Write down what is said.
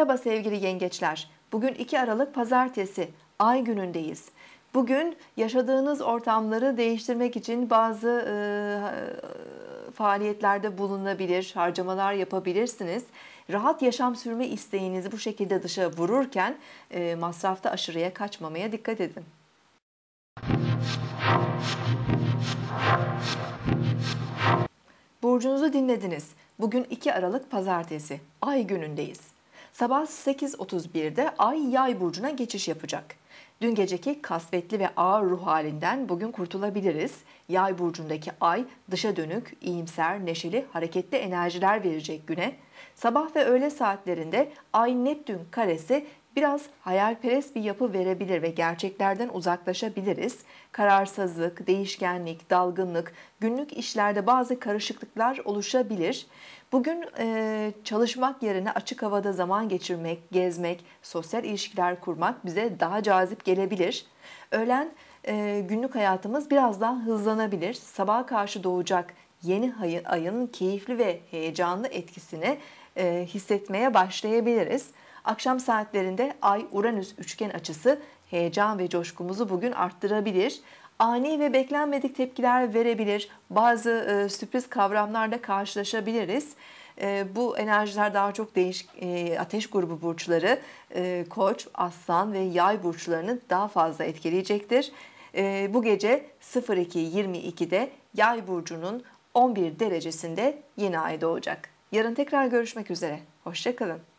Merhaba sevgili yengeçler. Bugün 2 Aralık pazartesi, ay günündeyiz. Bugün yaşadığınız ortamları değiştirmek için bazı e, e, faaliyetlerde bulunabilir, harcamalar yapabilirsiniz. Rahat yaşam sürme isteğinizi bu şekilde dışa vururken e, masrafta aşırıya kaçmamaya dikkat edin. Burcunuzu dinlediniz. Bugün 2 Aralık pazartesi, ay günündeyiz sabah 8.31'de Ay Yay burcuna geçiş yapacak. Dün geceki kasvetli ve ağır ruh halinden bugün kurtulabiliriz. Yay burcundaki ay dışa dönük, iyimser, neşeli, hareketli enerjiler verecek güne. Sabah ve öğle saatlerinde Ay Neptün karesi Biraz hayalperest bir yapı verebilir ve gerçeklerden uzaklaşabiliriz. Kararsızlık, değişkenlik, dalgınlık, günlük işlerde bazı karışıklıklar oluşabilir. Bugün e, çalışmak yerine açık havada zaman geçirmek, gezmek, sosyal ilişkiler kurmak bize daha cazip gelebilir. Öğlen e, günlük hayatımız biraz daha hızlanabilir. Sabaha karşı doğacak yeni ayın keyifli ve heyecanlı etkisini e, hissetmeye başlayabiliriz. Akşam saatlerinde Ay-Uranüs üçgen açısı heyecan ve coşkumuzu bugün arttırabilir. Ani ve beklenmedik tepkiler verebilir. Bazı e, sürpriz kavramlarla karşılaşabiliriz. E, bu enerjiler daha çok değişik e, ateş grubu burçları, e, koç, aslan ve yay burçlarını daha fazla etkileyecektir. E, bu gece 02.22'de yay burcunun 11 derecesinde yeni ay doğacak. Yarın tekrar görüşmek üzere. Hoşçakalın.